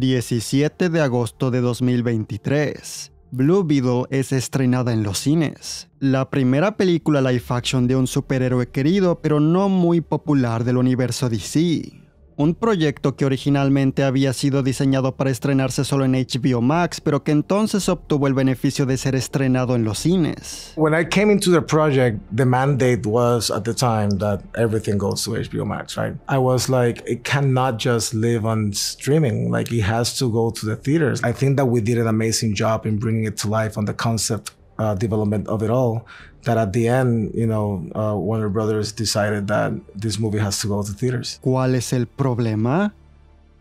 17 de agosto de 2023. Blue Beetle es estrenada en los cines, la primera película live action de un superhéroe querido pero no muy popular del universo DC un proyecto que originalmente había sido diseñado para estrenarse solo en HBO Max, pero que entonces obtuvo el beneficio de ser estrenado en los cines. When I came into the project, the mandate was at the time that everything goes to HBO Max, right? I was like, it cannot just live on streaming, like it has to go to the theaters. I think that we did an amazing job in bringing it to life on the concept Uh, development of it all that at the end, you know, uh, Warner Brothers decided that this movie has to go to theaters. ¿Cuál es el problema?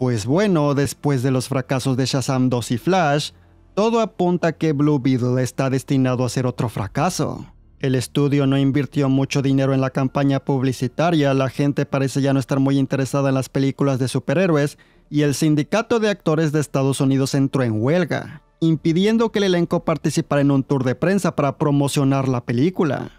Pues bueno, después de los fracasos de Shazam 2 y Flash, todo apunta que Blue Beetle está destinado a ser otro fracaso. El estudio no invirtió mucho dinero en la campaña publicitaria, la gente parece ya no estar muy interesada en las películas de superhéroes y el sindicato de actores de Estados Unidos entró en huelga impidiendo que el elenco participara en un tour de prensa para promocionar la película.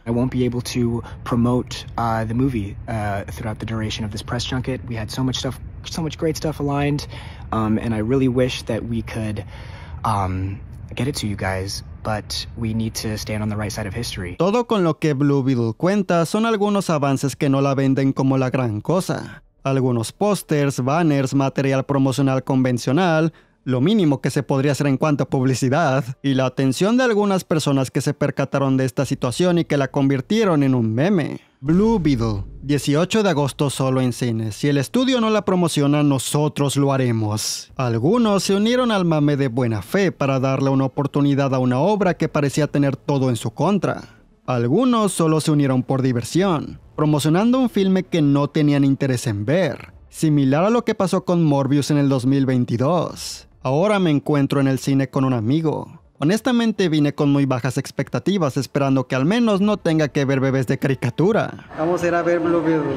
Todo con lo que Blue Beetle cuenta son algunos avances que no la venden como la gran cosa. Algunos pósters, banners, material promocional convencional, lo mínimo que se podría hacer en cuanto a publicidad, y la atención de algunas personas que se percataron de esta situación y que la convirtieron en un meme. Blue Beetle, 18 de agosto solo en cines. Si el estudio no la promociona, nosotros lo haremos. Algunos se unieron al mame de buena fe para darle una oportunidad a una obra que parecía tener todo en su contra. Algunos solo se unieron por diversión, promocionando un filme que no tenían interés en ver, similar a lo que pasó con Morbius en el 2022. Ahora me encuentro en el cine con un amigo. Honestamente vine con muy bajas expectativas, esperando que al menos no tenga que ver bebés de caricatura. Vamos a ir a ver Blue Beetle.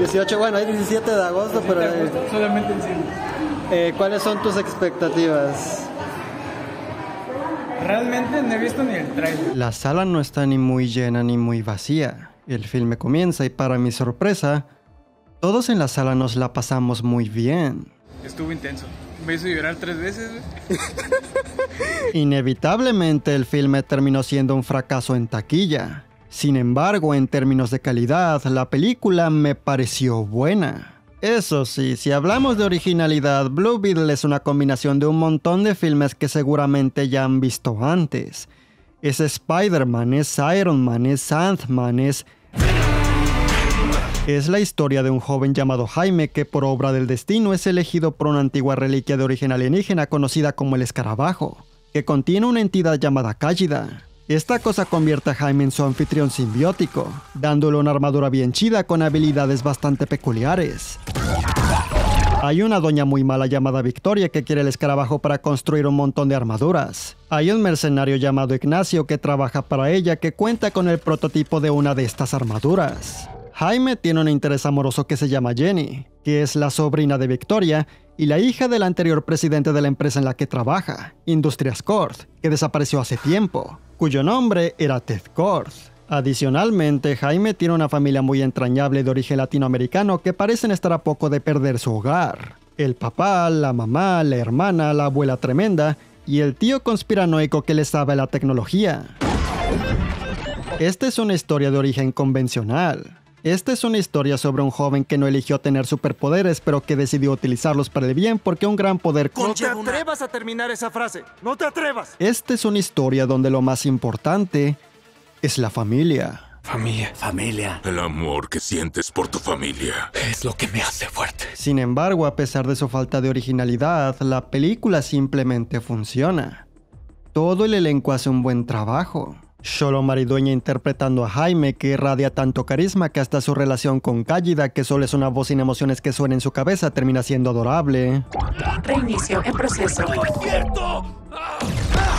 18, bueno, hay 17 de agosto, pero... solamente en cine. Eh, ¿Cuáles son tus expectativas? Realmente no he visto ni el trailer. La sala no está ni muy llena ni muy vacía. El filme comienza y para mi sorpresa, todos en la sala nos la pasamos muy bien. Estuvo intenso. Me hizo llorar tres veces. Inevitablemente el filme terminó siendo un fracaso en taquilla. Sin embargo, en términos de calidad, la película me pareció buena. Eso sí, si hablamos de originalidad, Blue Beetle es una combinación de un montón de filmes que seguramente ya han visto antes. Es Spider-Man, es Iron Man, es Sandman, es es la historia de un joven llamado Jaime que por obra del destino es elegido por una antigua reliquia de origen alienígena conocida como el escarabajo, que contiene una entidad llamada Cállida. Esta cosa convierte a Jaime en su anfitrión simbiótico, dándole una armadura bien chida con habilidades bastante peculiares. Hay una doña muy mala llamada Victoria que quiere el escarabajo para construir un montón de armaduras. Hay un mercenario llamado Ignacio que trabaja para ella que cuenta con el prototipo de una de estas armaduras. Jaime tiene un interés amoroso que se llama Jenny, que es la sobrina de Victoria y la hija del anterior presidente de la empresa en la que trabaja, Industrias Korth, que desapareció hace tiempo, cuyo nombre era Ted Korth. Adicionalmente, Jaime tiene una familia muy entrañable de origen latinoamericano que parecen estar a poco de perder su hogar. El papá, la mamá, la hermana, la abuela tremenda y el tío conspiranoico que le sabe la tecnología. Esta es una historia de origen convencional, esta es una historia sobre un joven que no eligió tener superpoderes, pero que decidió utilizarlos para el bien porque un gran poder... No te atrevas a terminar esa frase, no te atrevas. Esta es una historia donde lo más importante es la familia. Familia. Familia. El amor que sientes por tu familia. Es lo que me hace fuerte. Sin embargo, a pesar de su falta de originalidad, la película simplemente funciona. Todo el elenco hace un buen trabajo. Solo Maridueña interpretando a Jaime, que irradia tanto carisma que hasta su relación con Cállida, que solo es una voz sin emociones que suena en su cabeza, termina siendo adorable. Reinicio el proceso.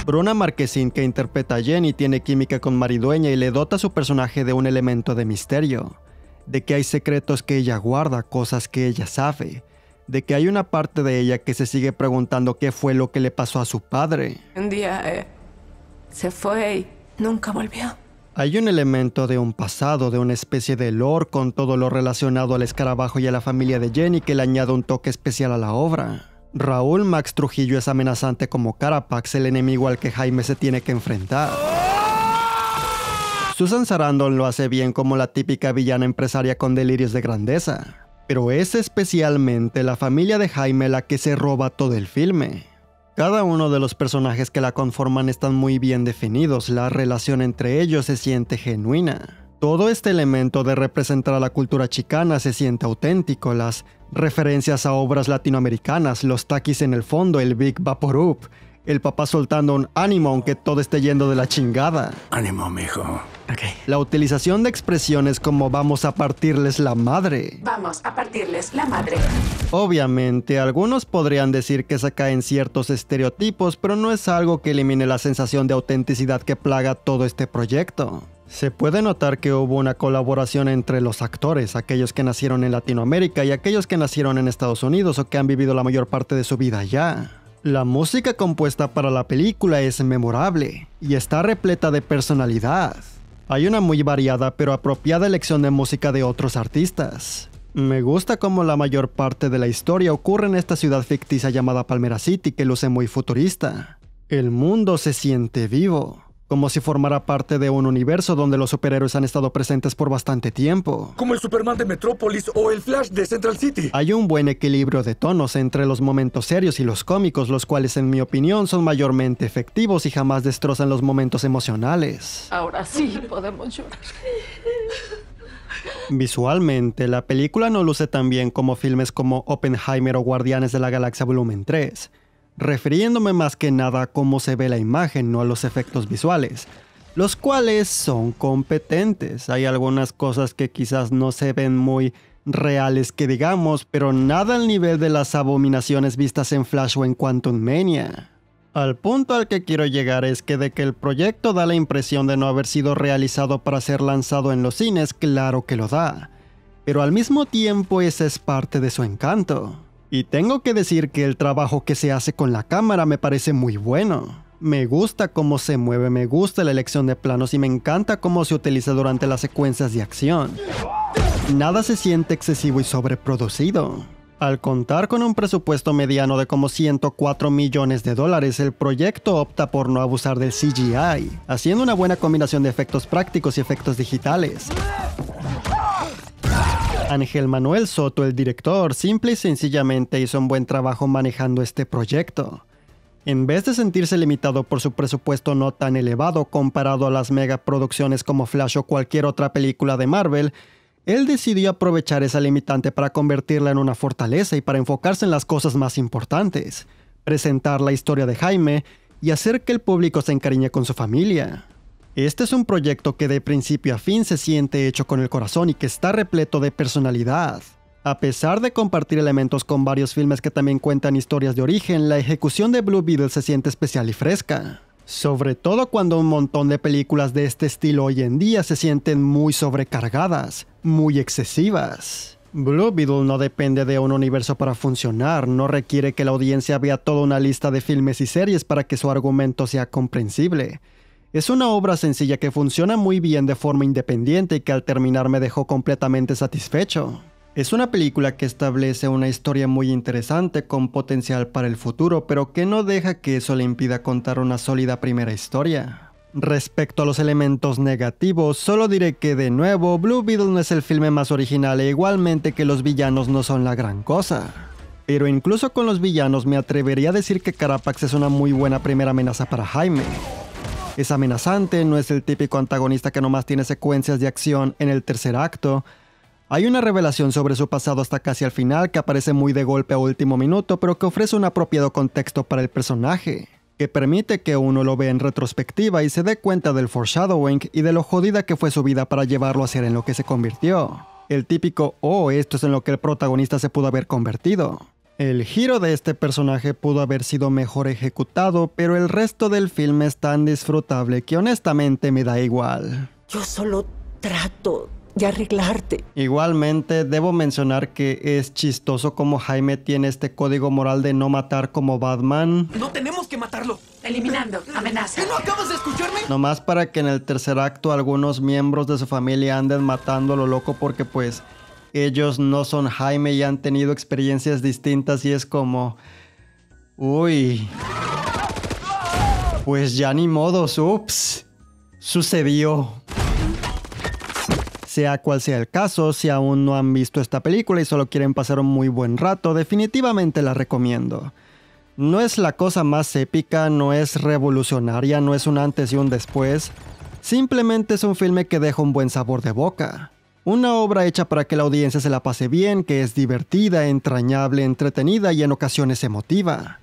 Bruna Marquesín que interpreta a Jenny, tiene química con Maridueña y le dota a su personaje de un elemento de misterio. De que hay secretos que ella guarda, cosas que ella sabe de que hay una parte de ella que se sigue preguntando qué fue lo que le pasó a su padre. Un día eh, se fue Nunca volvió. Hay un elemento de un pasado, de una especie de lore con todo lo relacionado al escarabajo y a la familia de Jenny que le añade un toque especial a la obra. Raúl Max Trujillo es amenazante como Carapax, el enemigo al que Jaime se tiene que enfrentar. Susan Sarandon lo hace bien como la típica villana empresaria con delirios de grandeza, pero es especialmente la familia de Jaime la que se roba todo el filme. Cada uno de los personajes que la conforman están muy bien definidos, la relación entre ellos se siente genuina. Todo este elemento de representar a la cultura chicana se siente auténtico, las referencias a obras latinoamericanas, los taquis en el fondo, el Big Vaporup, el papá soltando un ánimo aunque todo esté yendo de la chingada. Ánimo, mijo. La utilización de expresiones como vamos a partirles la madre. Vamos a partirles la madre. Obviamente, algunos podrían decir que se caen ciertos estereotipos, pero no es algo que elimine la sensación de autenticidad que plaga todo este proyecto. Se puede notar que hubo una colaboración entre los actores, aquellos que nacieron en Latinoamérica y aquellos que nacieron en Estados Unidos o que han vivido la mayor parte de su vida allá. La música compuesta para la película es memorable y está repleta de personalidad. Hay una muy variada pero apropiada elección de música de otros artistas. Me gusta cómo la mayor parte de la historia ocurre en esta ciudad ficticia llamada Palmera City que luce muy futurista. El mundo se siente vivo como si formara parte de un universo donde los superhéroes han estado presentes por bastante tiempo. Como el Superman de Metrópolis o el Flash de Central City. Hay un buen equilibrio de tonos entre los momentos serios y los cómicos, los cuales en mi opinión son mayormente efectivos y jamás destrozan los momentos emocionales. Ahora sí podemos llorar. Visualmente, la película no luce tan bien como filmes como Oppenheimer o Guardianes de la Galaxia Volumen 3, refiriéndome más que nada a cómo se ve la imagen, no a los efectos visuales, los cuales son competentes. Hay algunas cosas que quizás no se ven muy reales que digamos, pero nada al nivel de las abominaciones vistas en Flash o en Quantum Mania. Al punto al que quiero llegar es que de que el proyecto da la impresión de no haber sido realizado para ser lanzado en los cines, claro que lo da, pero al mismo tiempo esa es parte de su encanto. Y tengo que decir que el trabajo que se hace con la cámara me parece muy bueno. Me gusta cómo se mueve, me gusta la elección de planos y me encanta cómo se utiliza durante las secuencias de acción. Nada se siente excesivo y sobreproducido. Al contar con un presupuesto mediano de como 104 millones de dólares, el proyecto opta por no abusar del CGI, haciendo una buena combinación de efectos prácticos y efectos digitales. Ángel Manuel Soto, el director, simple y sencillamente hizo un buen trabajo manejando este proyecto. En vez de sentirse limitado por su presupuesto no tan elevado comparado a las megaproducciones como Flash o cualquier otra película de Marvel, él decidió aprovechar esa limitante para convertirla en una fortaleza y para enfocarse en las cosas más importantes, presentar la historia de Jaime y hacer que el público se encariñe con su familia. Este es un proyecto que de principio a fin se siente hecho con el corazón y que está repleto de personalidad. A pesar de compartir elementos con varios filmes que también cuentan historias de origen, la ejecución de Blue Beetle se siente especial y fresca. Sobre todo cuando un montón de películas de este estilo hoy en día se sienten muy sobrecargadas, muy excesivas. Blue Beetle no depende de un universo para funcionar, no requiere que la audiencia vea toda una lista de filmes y series para que su argumento sea comprensible. Es una obra sencilla que funciona muy bien de forma independiente y que al terminar me dejó completamente satisfecho. Es una película que establece una historia muy interesante con potencial para el futuro, pero que no deja que eso le impida contar una sólida primera historia. Respecto a los elementos negativos, solo diré que de nuevo Blue Beetle no es el filme más original e igualmente que los villanos no son la gran cosa. Pero incluso con los villanos me atrevería a decir que Carapax es una muy buena primera amenaza para Jaime. Es amenazante, no es el típico antagonista que nomás tiene secuencias de acción en el tercer acto. Hay una revelación sobre su pasado hasta casi al final que aparece muy de golpe a último minuto, pero que ofrece un apropiado contexto para el personaje, que permite que uno lo vea en retrospectiva y se dé cuenta del foreshadowing y de lo jodida que fue su vida para llevarlo a ser en lo que se convirtió. El típico, oh, esto es en lo que el protagonista se pudo haber convertido. El giro de este personaje pudo haber sido mejor ejecutado, pero el resto del film es tan disfrutable que honestamente me da igual. Yo solo trato de arreglarte. Igualmente, debo mencionar que es chistoso como Jaime tiene este código moral de no matar como Batman. No tenemos que matarlo. Eliminando, amenaza. no acabas de escucharme? Nomás para que en el tercer acto algunos miembros de su familia anden matando a lo loco porque pues ellos no son Jaime y han tenido experiencias distintas y es como... Uy. Pues ya ni modos, ups. Sucedió. Sea cual sea el caso, si aún no han visto esta película y solo quieren pasar un muy buen rato, definitivamente la recomiendo. No es la cosa más épica, no es revolucionaria, no es un antes y un después. Simplemente es un filme que deja un buen sabor de boca. Una obra hecha para que la audiencia se la pase bien, que es divertida, entrañable, entretenida y en ocasiones emotiva.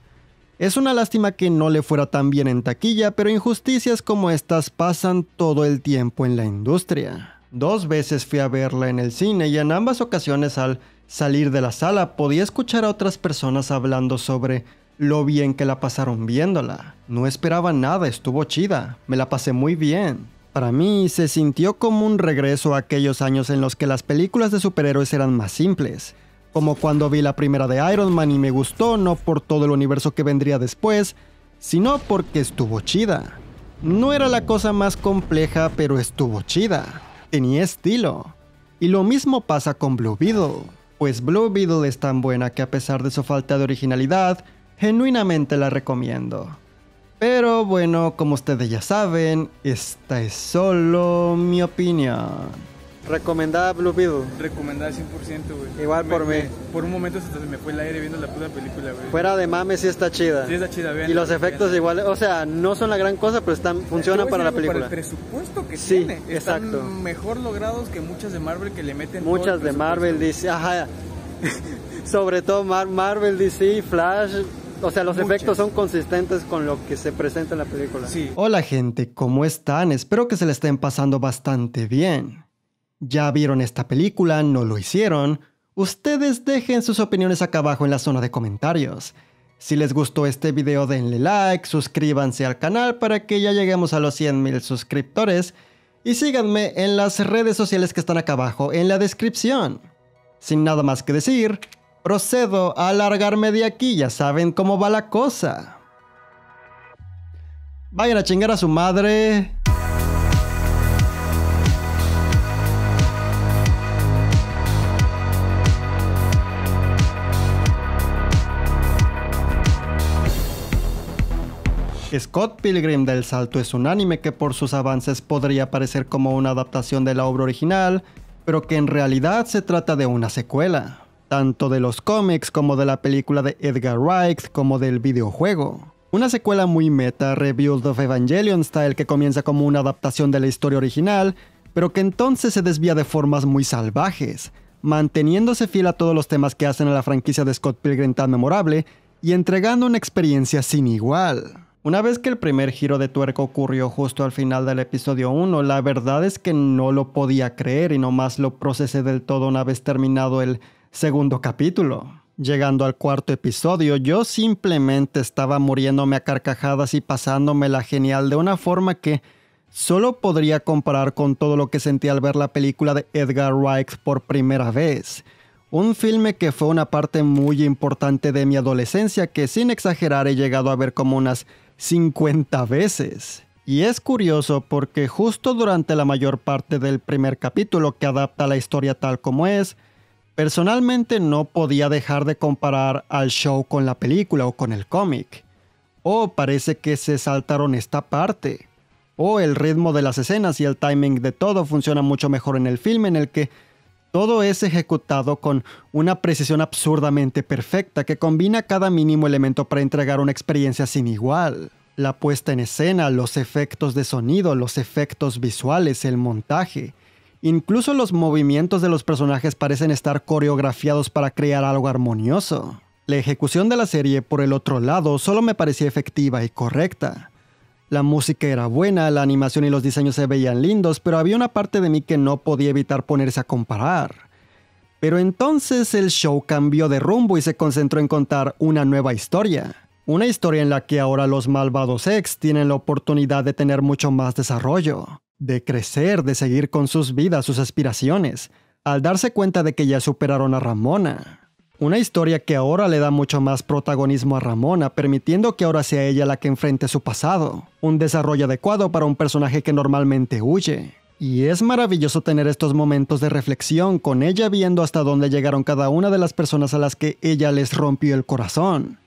Es una lástima que no le fuera tan bien en taquilla, pero injusticias como estas pasan todo el tiempo en la industria. Dos veces fui a verla en el cine y en ambas ocasiones al salir de la sala podía escuchar a otras personas hablando sobre lo bien que la pasaron viéndola. No esperaba nada, estuvo chida, me la pasé muy bien. Para mí se sintió como un regreso a aquellos años en los que las películas de superhéroes eran más simples, como cuando vi la primera de Iron Man y me gustó no por todo el universo que vendría después, sino porque estuvo chida. No era la cosa más compleja, pero estuvo chida. Tenía estilo. Y lo mismo pasa con Blue Beetle, pues Blue Beetle es tan buena que a pesar de su falta de originalidad, genuinamente la recomiendo. Pero bueno, como ustedes ya saben, esta es solo mi opinión. Recomendada Blue Beetle. Recomendada 100%, güey. Igual por mí. por un momento se me fue el aire viendo la puta película, güey. Fuera de mames sí está chida. Sí está chida, vean. Y los efectos igual, o sea, no son la gran cosa, pero están funcionan para la película. Para el presupuesto que tiene. Sí, exacto. mejor logrados que muchas de Marvel que le meten Muchas de Marvel, dice, ajá. Sobre todo Marvel, DC, Flash, o sea, los efectos son consistentes con lo que se presenta en la película. Hola gente, ¿cómo están? Espero que se le estén pasando bastante bien. ¿Ya vieron esta película? ¿No lo hicieron? Ustedes dejen sus opiniones acá abajo en la zona de comentarios. Si les gustó este video denle like, suscríbanse al canal para que ya lleguemos a los 100.000 suscriptores y síganme en las redes sociales que están acá abajo en la descripción. Sin nada más que decir, Procedo a alargarme de aquí, ya saben cómo va la cosa. Vayan a chingar a su madre. Scott Pilgrim del Salto es un anime que por sus avances podría parecer como una adaptación de la obra original, pero que en realidad se trata de una secuela tanto de los cómics como de la película de Edgar Wright como del videojuego. Una secuela muy meta, Rebuild of Evangelion Style, que comienza como una adaptación de la historia original, pero que entonces se desvía de formas muy salvajes, manteniéndose fiel a todos los temas que hacen a la franquicia de Scott Pilgrim tan memorable y entregando una experiencia sin igual. Una vez que el primer giro de tuerco ocurrió justo al final del episodio 1, la verdad es que no lo podía creer y nomás lo procesé del todo una vez terminado el segundo capítulo. Llegando al cuarto episodio, yo simplemente estaba muriéndome a carcajadas y pasándome la genial de una forma que solo podría comparar con todo lo que sentí al ver la película de Edgar Wright por primera vez. Un filme que fue una parte muy importante de mi adolescencia que sin exagerar he llegado a ver como unas 50 veces. Y es curioso porque justo durante la mayor parte del primer capítulo que adapta la historia tal como es, Personalmente no podía dejar de comparar al show con la película o con el cómic. O parece que se saltaron esta parte. O el ritmo de las escenas y el timing de todo funciona mucho mejor en el filme en el que todo es ejecutado con una precisión absurdamente perfecta que combina cada mínimo elemento para entregar una experiencia sin igual. La puesta en escena, los efectos de sonido, los efectos visuales, el montaje, Incluso los movimientos de los personajes parecen estar coreografiados para crear algo armonioso. La ejecución de la serie, por el otro lado, solo me parecía efectiva y correcta. La música era buena, la animación y los diseños se veían lindos, pero había una parte de mí que no podía evitar ponerse a comparar. Pero entonces el show cambió de rumbo y se concentró en contar una nueva historia. Una historia en la que ahora los malvados ex tienen la oportunidad de tener mucho más desarrollo de crecer, de seguir con sus vidas, sus aspiraciones, al darse cuenta de que ya superaron a Ramona. Una historia que ahora le da mucho más protagonismo a Ramona, permitiendo que ahora sea ella la que enfrente su pasado, un desarrollo adecuado para un personaje que normalmente huye. Y es maravilloso tener estos momentos de reflexión con ella viendo hasta dónde llegaron cada una de las personas a las que ella les rompió el corazón.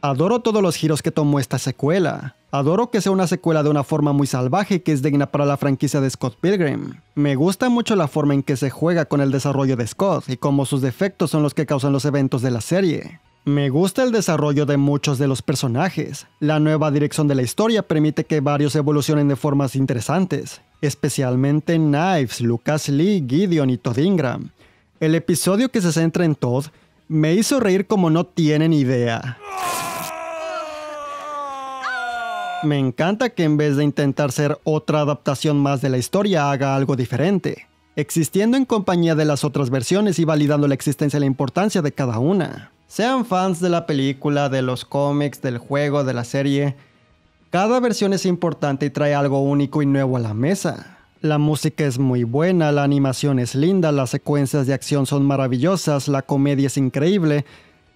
Adoro todos los giros que tomó esta secuela, Adoro que sea una secuela de una forma muy salvaje que es digna para la franquicia de Scott Pilgrim. Me gusta mucho la forma en que se juega con el desarrollo de Scott y cómo sus defectos son los que causan los eventos de la serie. Me gusta el desarrollo de muchos de los personajes. La nueva dirección de la historia permite que varios evolucionen de formas interesantes, especialmente Knives, Lucas Lee, Gideon y Todd Ingram. El episodio que se centra en Todd me hizo reír como no tienen idea. Me encanta que en vez de intentar ser otra adaptación más de la historia haga algo diferente, existiendo en compañía de las otras versiones y validando la existencia y la importancia de cada una. Sean fans de la película, de los cómics, del juego, de la serie, cada versión es importante y trae algo único y nuevo a la mesa. La música es muy buena, la animación es linda, las secuencias de acción son maravillosas, la comedia es increíble,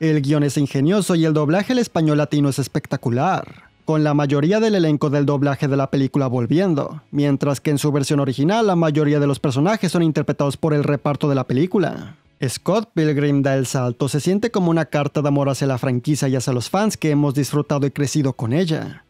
el guión es ingenioso y el doblaje al español latino es espectacular con la mayoría del elenco del doblaje de la película volviendo, mientras que en su versión original la mayoría de los personajes son interpretados por el reparto de la película. Scott Pilgrim da el salto, se siente como una carta de amor hacia la franquicia y hacia los fans que hemos disfrutado y crecido con ella.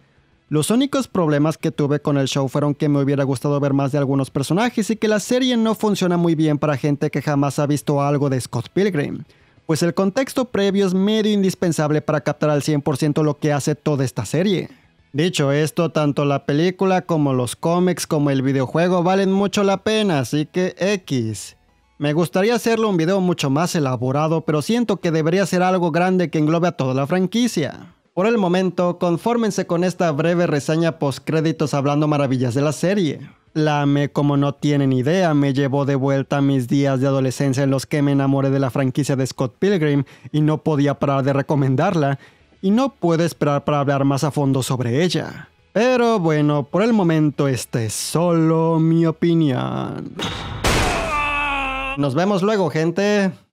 Los únicos problemas que tuve con el show fueron que me hubiera gustado ver más de algunos personajes y que la serie no funciona muy bien para gente que jamás ha visto algo de Scott Pilgrim, pues el contexto previo es medio indispensable para captar al 100% lo que hace toda esta serie. Dicho esto, tanto la película como los cómics como el videojuego valen mucho la pena, así que X. Me gustaría hacerlo un video mucho más elaborado, pero siento que debería ser algo grande que englobe a toda la franquicia. Por el momento, confórmense con esta breve reseña post créditos hablando maravillas de la serie. La como no tienen idea, me llevó de vuelta a mis días de adolescencia en los que me enamoré de la franquicia de Scott Pilgrim y no podía parar de recomendarla, y no puedo esperar para hablar más a fondo sobre ella. Pero bueno, por el momento esta es solo mi opinión. Nos vemos luego, gente.